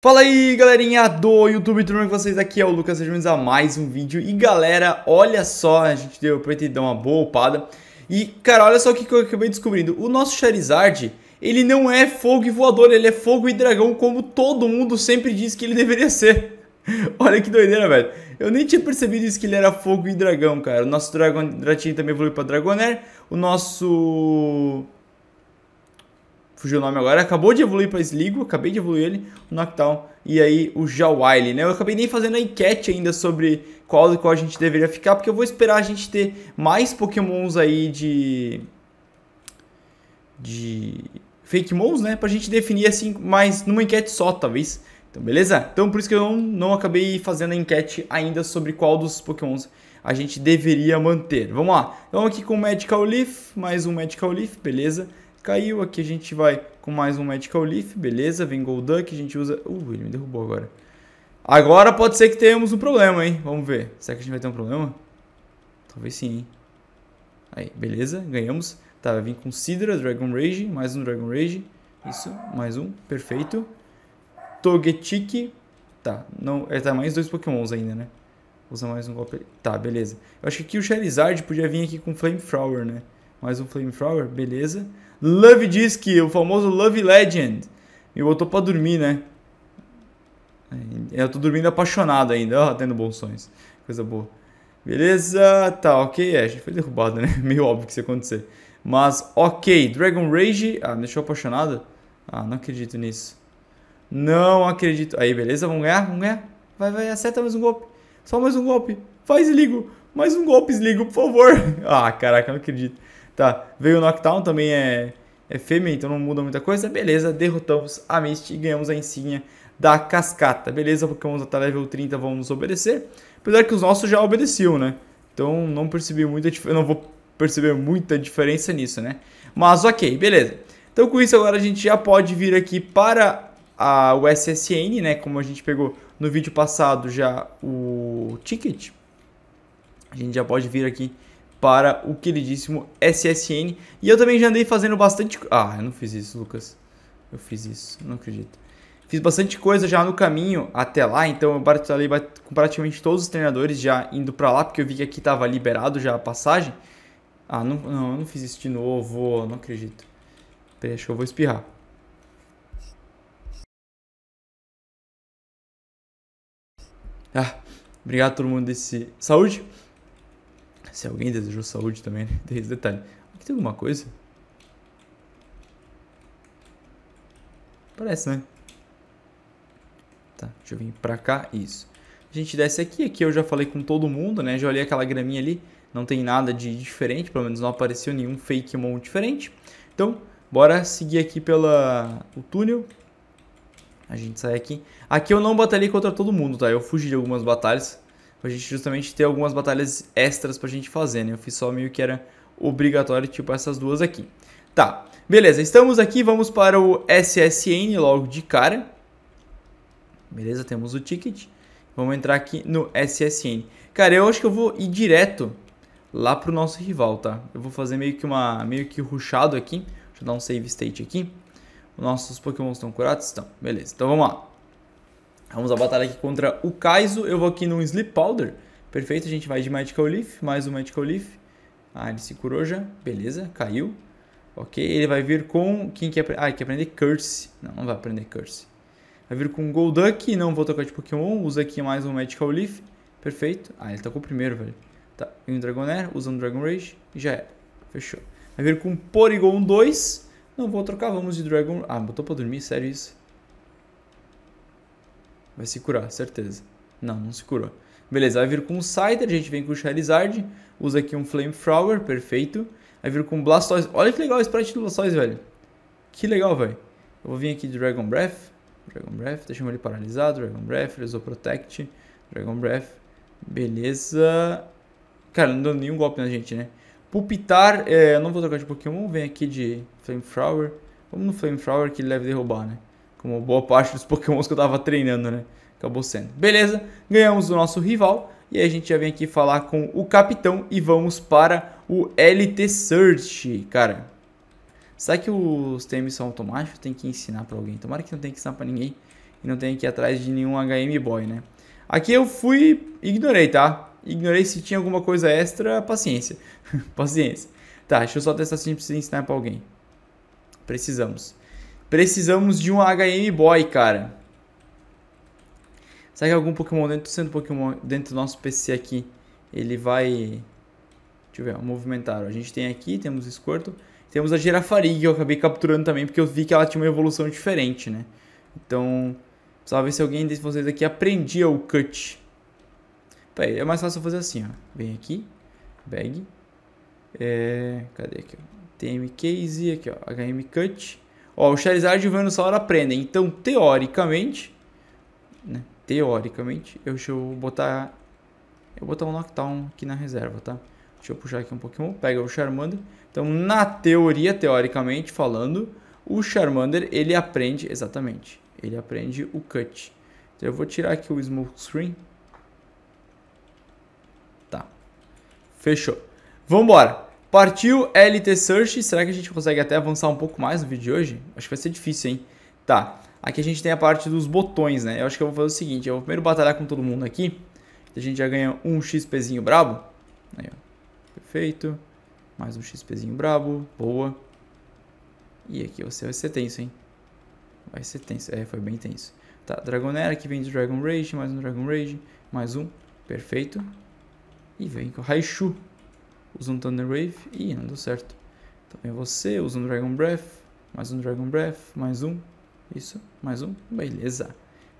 Fala aí galerinha do YouTube, tudo bem com vocês? Aqui é o Lucas, sejam bem-vindos a mais um vídeo E galera, olha só, a gente deu pra dar uma boa upada E cara, olha só o que eu acabei descobrindo O nosso Charizard, ele não é fogo e voador, ele é fogo e dragão Como todo mundo sempre diz que ele deveria ser Olha que doideira, velho Eu nem tinha percebido isso, que ele era fogo e dragão, cara O nosso Dragon... Dratinho também evoluiu pra Dragonair O nosso fugiu o nome agora, acabou de evoluir para Sligo, acabei de evoluir ele, o Noctowl e aí o Jawile, né? Eu acabei nem fazendo a enquete ainda sobre qual e qual a gente deveria ficar, porque eu vou esperar a gente ter mais pokémons aí de... de... fake mons, né? Pra gente definir assim, mais numa enquete só, talvez. Então, beleza? Então, por isso que eu não, não acabei fazendo a enquete ainda sobre qual dos pokémons a gente deveria manter. Vamos lá. Então, aqui com o Magical Leaf, mais um Magical Leaf, beleza? caiu. Aqui a gente vai com mais um medical Leaf, beleza. Vem Golduck, a gente usa... Uh, ele me derrubou agora. Agora pode ser que tenhamos um problema, hein? Vamos ver. Será que a gente vai ter um problema? Talvez sim, hein? Aí, beleza. Ganhamos. Tá, vai vir com Sidra, Dragon Rage, mais um Dragon Rage. Isso, mais um, perfeito. Togetic. Tá, não, é, tá mais dois pokémons ainda, né? Usa mais um golpe. Tá, beleza. Eu acho que aqui o Charizard podia vir aqui com Flamethrower, né? Mais um Flamethrower, beleza. Love Disc, o famoso Love Legend. Me botou pra dormir, né? Eu tô dormindo apaixonado ainda, ó, tendo bons sonhos. Coisa boa. Beleza, tá, ok. É, a gente foi derrubado, né? Meio óbvio que isso ia acontecer. Mas, ok. Dragon Rage. Ah, me deixou apaixonado? Ah, não acredito nisso. Não acredito. Aí, beleza, vamos ganhar, vamos ganhar. Vai, vai, acerta mais um golpe. Só mais um golpe. Faz, ligo. Mais um golpe, ligo, por favor. Ah, caraca, não acredito. Tá, veio o Knockdown, também é, é fêmea, então não muda muita coisa. Beleza, derrotamos a Mist e ganhamos a insígnia da cascata. Beleza, Pokémon até level 30 vamos nos obedecer. Apesar que os nossos já obedeciam, né? Então não percebi muita Eu não vou perceber muita diferença nisso, né? Mas ok, beleza. Então com isso agora a gente já pode vir aqui para a USSN, né? Como a gente pegou no vídeo passado já o ticket. A gente já pode vir aqui para o queridíssimo SSN. E eu também já andei fazendo bastante. Ah, eu não fiz isso, Lucas. Eu fiz isso, não acredito. Fiz bastante coisa já no caminho até lá, então eu batalhei com praticamente todos os treinadores já indo para lá, porque eu vi que aqui estava liberado já a passagem. Ah, não, não, eu não fiz isso de novo, não acredito. Peraí, acho que eu vou espirrar. Ah, obrigado a todo mundo desse. Saúde! Se alguém desejou saúde também, né? Tem esse detalhe. Aqui tem alguma coisa? Parece, né? Tá, deixa eu vir pra cá. Isso. A gente desce aqui. Aqui eu já falei com todo mundo, né? Já olhei aquela graminha ali. Não tem nada de diferente. Pelo menos não apareceu nenhum fake mon diferente. Então, bora seguir aqui pela o túnel. A gente sai aqui. Aqui eu não batalhei contra todo mundo, tá? Eu fugi de algumas batalhas. Pra gente justamente ter algumas batalhas extras pra gente fazer, né? Eu fiz só meio que era obrigatório, tipo essas duas aqui. Tá, beleza, estamos aqui, vamos para o SSN logo de cara. Beleza, temos o ticket. Vamos entrar aqui no SSN. Cara, eu acho que eu vou ir direto lá pro nosso rival, tá? Eu vou fazer meio que uma meio que ruxado aqui. Deixa eu dar um save state aqui. Nossos pokémons estão curados? Estão, beleza. Então vamos lá. Vamos a batalha aqui contra o Kaizo. Eu vou aqui no Sleep Powder. Perfeito, a gente vai de Medical Leaf, mais um Medical Leaf. Ah, ele se curou já. Beleza, caiu. Ok, ele vai vir com... Quem quer... Ah, ele quer aprender Curse. Não, não vai aprender Curse. Vai vir com Golduck, não vou tocar de Pokémon. Usa aqui mais um Medical Leaf. Perfeito. Ah, ele tocou primeiro, velho. Tá, e um Dragonair, usa um Dragon Rage. já era. Fechou. Vai vir com Porygon 2. Não vou trocar, vamos de Dragon... Ah, botou pra dormir, sério isso. Vai se curar, certeza. Não, não se curou. Beleza, vai vir com o Scyther, a gente vem com o Charizard. Usa aqui um Flamethrower, perfeito. Vai vir com o Blastoise. Olha que legal o sprite do Blastoise, velho. Que legal, velho. Eu vou vir aqui de Dragon Breath. Dragon Breath, deixamos ele paralisado. Dragon Breath, ele usou Protect. Dragon Breath. Beleza. Cara, não deu nenhum golpe na gente, né? Pulpitar, é, eu não vou trocar de Pokémon. Vem aqui de Flamethrower. Vamos no Flamethrower que ele deve derrubar, né? Como boa parte dos pokémons que eu tava treinando, né? Acabou sendo. Beleza, ganhamos o nosso rival. E aí a gente já vem aqui falar com o capitão e vamos para o LT Search. Cara, será que os temas são automáticos? Tem que ensinar para alguém. Tomara que não tenha que ensinar para ninguém e não tenha que ir atrás de nenhum HM Boy, né? Aqui eu fui, ignorei, tá? Ignorei se tinha alguma coisa extra, paciência. paciência. Tá, deixa eu só testar se a gente precisa ensinar pra alguém. Precisamos. Precisamos de um HM Boy, cara. Será que algum Pokémon dentro, sendo Pokémon dentro do nosso PC aqui, ele vai... Deixa eu ver, movimentar. A gente tem aqui, temos escorto. Temos a Girafarig, que eu acabei capturando também, porque eu vi que ela tinha uma evolução diferente, né? Então, precisava ver se alguém de vocês aqui aprendia o Cut. Peraí, é mais fácil fazer assim, ó. Vem aqui, bag. É, cadê aqui, ó? TM Case, aqui, ó. HM Cut. Ó, o Charizard e o Venusaur aprendem. Então, teoricamente, né? teoricamente, eu, deixa eu botar eu vou botar um Noctown aqui na reserva, tá? Deixa eu puxar aqui um Pokémon, pega o Charmander. Então, na teoria, teoricamente falando, o Charmander, ele aprende, exatamente, ele aprende o Cut. Então, eu vou tirar aqui o Smoke Screen. Tá. Fechou. Vambora. Partiu LT Search. Será que a gente consegue até avançar um pouco mais no vídeo de hoje? Acho que vai ser difícil, hein? Tá. Aqui a gente tem a parte dos botões, né? Eu acho que eu vou fazer o seguinte. Eu vou primeiro batalhar com todo mundo aqui. A gente já ganha um XPzinho brabo. Aí, ó. Perfeito. Mais um XPzinho brabo. Boa. E aqui você vai ser tenso, hein? Vai ser tenso. É, foi bem tenso. Tá, Dragonera que vem de Dragon Rage. Mais um Dragon Rage. Mais um. Perfeito. E vem com o Raichu usa um Thunder Wave e não deu certo. Também você, usa um Dragon Breath, mais um Dragon Breath, mais um, isso, mais um, beleza.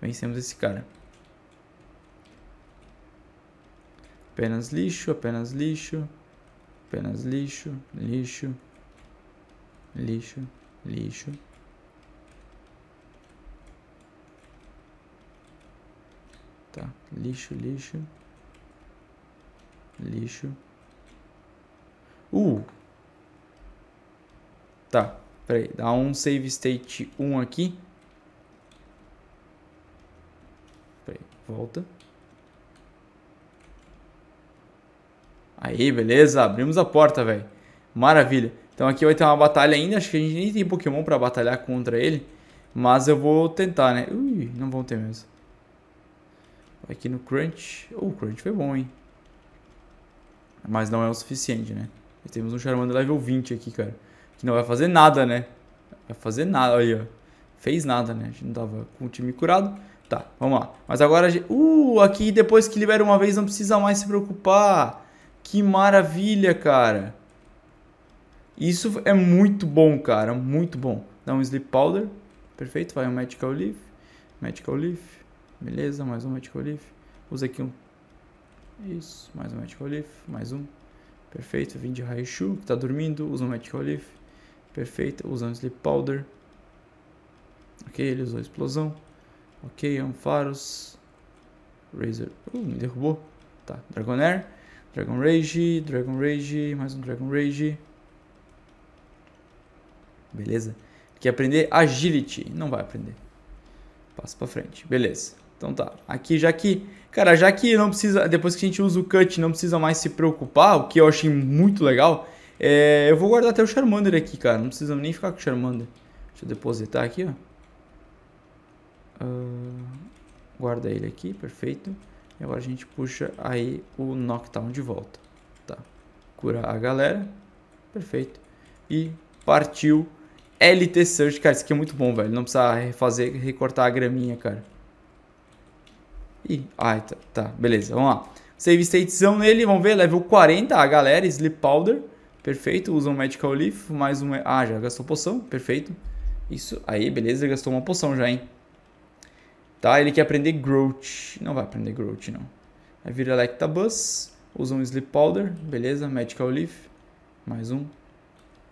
Vencemos esse cara. Apenas lixo, apenas lixo, apenas lixo, lixo, lixo, lixo. Tá, lixo, lixo, lixo. Uh. Tá, peraí. Dá um save state 1 aqui. Peraí, volta. Aí, beleza. Abrimos a porta, velho. Maravilha. Então aqui vai ter uma batalha ainda. Acho que a gente nem tem Pokémon pra batalhar contra ele. Mas eu vou tentar, né? Ui, não vão ter mesmo. Aqui no Crunch. Uh, o Crunch foi bom, hein? Mas não é o suficiente, né? E temos um Charmander level 20 aqui, cara. Que não vai fazer nada, né? Vai fazer nada, aí, ó. Fez nada, né? A gente não tava com o time curado. Tá, vamos lá. Mas agora a gente... Uh, aqui depois que libera uma vez não precisa mais se preocupar. Que maravilha, cara. Isso é muito bom, cara. Muito bom. Dá um Sleep Powder. Perfeito. Vai um Magical Leaf. Magical Leaf. Beleza, mais um Magical Leaf. Usa aqui um... Isso, mais um Magical Leaf. Mais um. Perfeito. de Raichu, que está dormindo. Usa um Magic Relief. Perfeito. Usa um Sleep Powder. Ok, ele usou Explosão. Ok, Ampharos. É Razor. Uh, me derrubou. Tá, Dragonair. Dragon Rage, Dragon Rage, mais um Dragon Rage. Beleza. Quer aprender Agility? Não vai aprender. Passa pra frente. Beleza. Então tá, aqui já que, cara, já que não precisa, depois que a gente usa o cut, não precisa mais se preocupar, o que eu achei muito legal, é, eu vou guardar até o Charmander aqui, cara, não precisa nem ficar com o Charmander. Deixa eu depositar aqui, ó. Uh, guarda ele aqui, perfeito. E agora a gente puxa aí o Knockdown de volta. Tá, cura a galera, perfeito. E partiu LT Search, cara, isso aqui é muito bom, velho, não precisa refazer, recortar a graminha, cara. Ih, ai, tá, tá, beleza, vamos lá. Save statezão nele, vamos ver, level 40, a galera, Sleep Powder, perfeito, usa um Medical Leaf, mais um... Ah, já gastou poção, perfeito. Isso, aí, beleza, gastou uma poção já, hein. Tá, ele quer aprender Growth, não vai aprender Growth, não. Aí vira Lactabus, usa um Sleep Powder, beleza, Medical Leaf, mais um.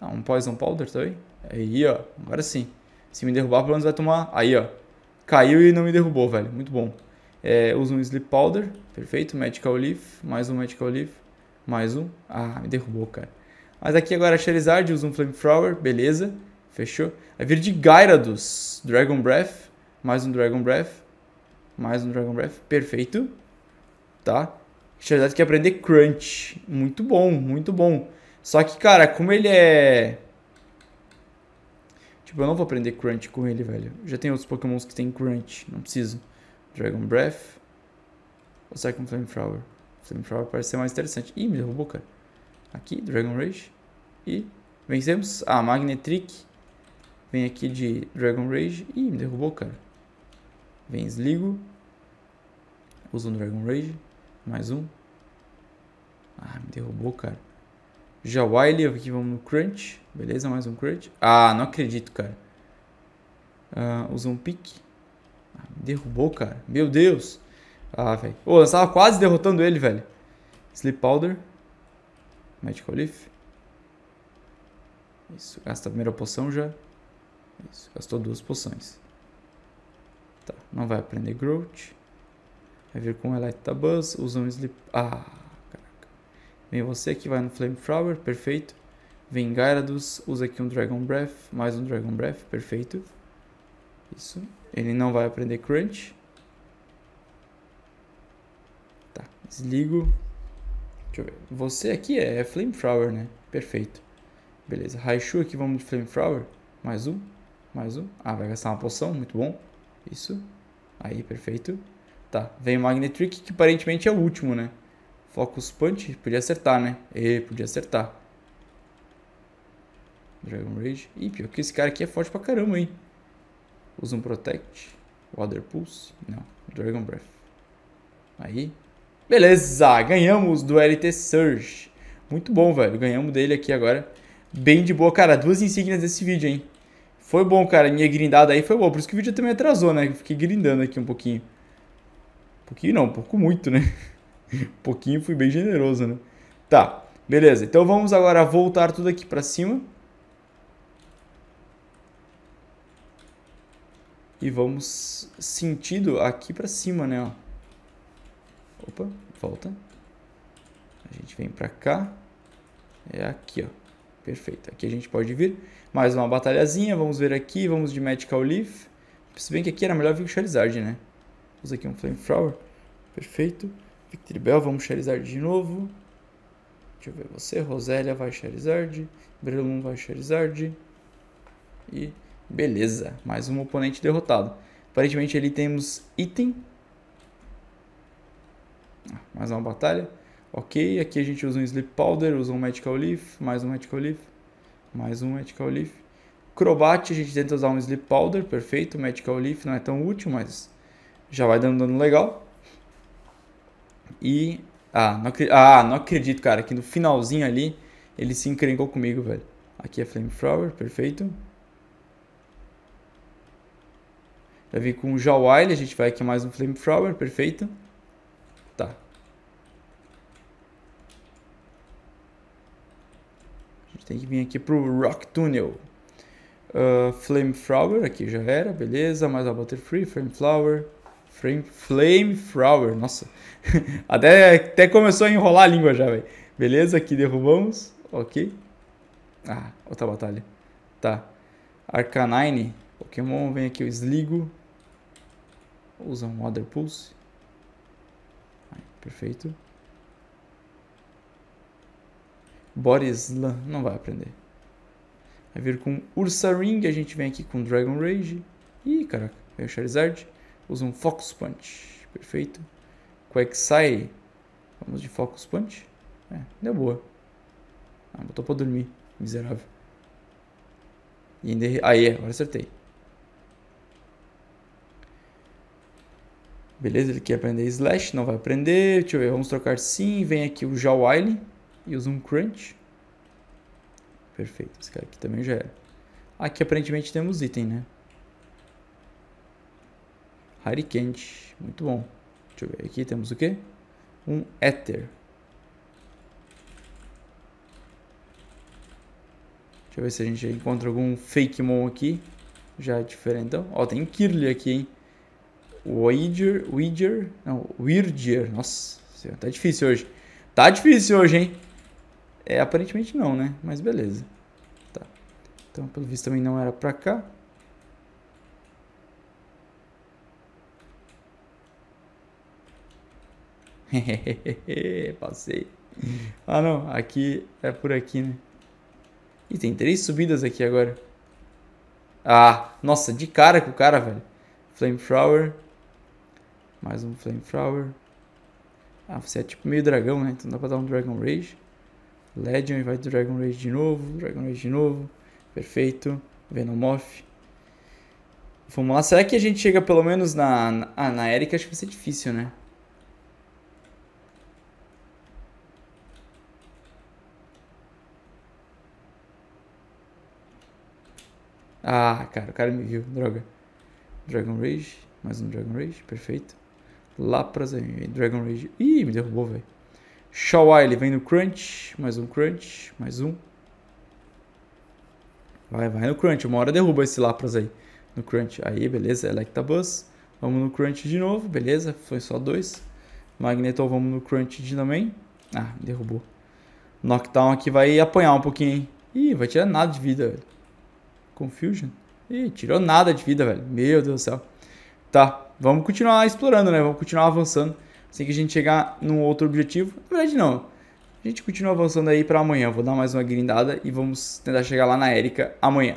Ah, um Poison Powder também. Tá aí, ó, agora sim. Se me derrubar, pelo menos vai tomar... Aí, ó, caiu e não me derrubou, velho, muito bom. É, uso um Sleep Powder, perfeito, Magical Leaf, mais um Magical Leaf, mais um. Ah, me derrubou, cara. Mas aqui agora é Charizard, usa um Flamethrower, beleza, fechou. a é vir de Gyarados, Dragon Breath, mais um Dragon Breath, mais um Dragon Breath, perfeito, tá? Charizard quer aprender Crunch, muito bom, muito bom. Só que, cara, como ele é... Tipo, eu não vou aprender Crunch com ele, velho. Já tem outros pokémons que tem Crunch, não preciso. Dragon Breath. Ou sai com é Flamethrower? Flamethrower parece ser mais interessante. Ih, me derrubou, cara. Aqui, Dragon Rage. E vencemos. Ah, Magnetrick. Vem aqui de Dragon Rage. Ih, me derrubou, cara. Vem Sligo. Usa um Dragon Rage. Mais um. Ah, me derrubou, cara. Já Wily, aqui vamos no Crunch. Beleza, mais um Crunch. Ah, não acredito, cara. Uh, usa um pique. Derrubou, cara. Meu Deus. Ah, velho. Ô, oh, eu tava quase derrotando ele, velho. Sleep Powder. Magical Leaf. Isso, gasta a primeira poção já. Isso, gastou duas poções. Tá, não vai aprender Growth. Vai vir com o Buzz, usa um Sleep... Ah, caraca. Vem você aqui, vai no Flame Flower, perfeito. Vem Gyarados, usa aqui um Dragon Breath, mais um Dragon Breath, perfeito. Isso. Ele não vai aprender crunch. Tá, desligo. Deixa eu ver. Você aqui é flamethrower, né? Perfeito. Beleza. Raichu aqui, vamos de flamethrower. Mais um. Mais um. Ah, vai gastar uma poção, muito bom. Isso. Aí, perfeito. Tá, vem o Magnetrick, que aparentemente é o último, né? Focus Punch, podia acertar, né? E podia acertar. Dragon Rage. Ih, pior que esse cara aqui é forte pra caramba, hein? Usa um Protect. Water Pulse. Não. Dragon Breath. Aí. Beleza! Ganhamos do LT Surge. Muito bom, velho. Ganhamos dele aqui agora. Bem de boa. Cara, duas insígnias desse vídeo, hein? Foi bom, cara. Minha grindada aí foi boa. Por isso que o vídeo também atrasou, né? Eu fiquei grindando aqui um pouquinho. Um pouquinho não, um pouco muito, né? um pouquinho fui bem generoso, né? Tá, beleza. Então vamos agora voltar tudo aqui pra cima. e vamos sentido aqui para cima, né? Ó. Opa, volta. A gente vem para cá. É aqui, ó. Perfeito. Aqui a gente pode vir. Mais uma batalhazinha. Vamos ver aqui. Vamos de Magical Leaf. Se bem que aqui era melhor vir com Charizard, né? Usa aqui um Flamethrower. Perfeito. Victory Bell. Vamos Charizard de novo. Deixa eu ver você. Rosélia vai Charizard. Breloom vai Charizard. E Beleza, mais um oponente derrotado. Aparentemente ali temos item. Ah, mais uma batalha. Ok, aqui a gente usa um Sleep Powder, usa um Magical Leaf, mais um Magical Leaf, mais um Magical Leaf. Crobat a gente tenta usar um Sleep Powder, perfeito. Magical Leaf não é tão útil, mas já vai dando dano legal. E... Ah não, ah, não acredito, cara, que no finalzinho ali ele se encrencou comigo, velho. Aqui é flame Flamethrower, perfeito. Já vir com o Jawile, a gente vai aqui mais um Flamethrower, perfeito. Tá. A gente tem que vir aqui pro Rock Tunnel. Uh, Flamethrower, aqui já era, beleza. Mais a Butterfree, Flamethrower. Flame, Flamethrower, nossa. até, até começou a enrolar a língua já, velho. Beleza, aqui derrubamos. Ok. Ah, outra batalha. Tá. Arcanine. Pokémon, vem aqui o Sligo. Vou usar um Other Pulse. Aí, perfeito. Boris Lan não vai aprender. Vai vir com Ursa Ring, a gente vem aqui com Dragon Rage. Ih, caraca, veio o Charizard. Usa um Focus Punch, perfeito. Quagsire, vamos de Focus Punch. É, deu boa. Ah, botou pra dormir, miserável. E ainda... Aí, é, agora acertei. Beleza, ele quer aprender slash, não vai aprender. Deixa eu ver, vamos trocar sim. Vem aqui o Jawile e o Zoom crunch. Perfeito, esse cara aqui também já era. É. Aqui aparentemente temos item, né? Harikent, muito bom. Deixa eu ver, aqui temos o quê? Um Ether. Deixa eu ver se a gente encontra algum Fakemon aqui. Já é diferente, então. Ó, tem Kirly aqui, hein? Wager, Wager, não, Weirdier, nossa, tá difícil hoje. Tá difícil hoje, hein? É, aparentemente não, né? Mas beleza. Tá. Então, pelo visto também não era pra cá. Passei. Ah, não. Aqui é por aqui, né? E tem três subidas aqui agora. Ah, nossa, de cara com o cara, velho. Flamethrower. Mais um Flamethrower. Ah, você é tipo meio dragão, né? Então dá pra dar um Dragon Rage. Legion vai Dragon Rage de novo. Dragon Rage de novo. Perfeito. Venomoth. Vamos lá. Será que a gente chega pelo menos na... na ah, na Erika acho que vai ser difícil, né? Ah, cara, o cara me viu. Droga. Dragon Rage. Mais um Dragon Rage. Perfeito. Lapras em Dragon Rage. Ih, me derrubou, velho. Shawai, ele vem no Crunch. Mais um Crunch. Mais um. Vai, vai no Crunch. Uma hora derruba esse Lapras aí. No Crunch. Aí, beleza. Electabuzz. Vamos no Crunch de novo. Beleza. Foi só dois. Magneton, vamos no Crunch de também. Ah, derrubou. Knockdown aqui vai apanhar um pouquinho, hein? Ih, vai tirar nada de vida, velho. Confusion. Ih, tirou nada de vida, velho. Meu Deus do céu. Tá vamos continuar explorando, né? Vamos continuar avançando. Assim que a gente chegar num outro objetivo. Na verdade, não. A gente continua avançando aí para amanhã. Vou dar mais uma grindada e vamos tentar chegar lá na Érica amanhã.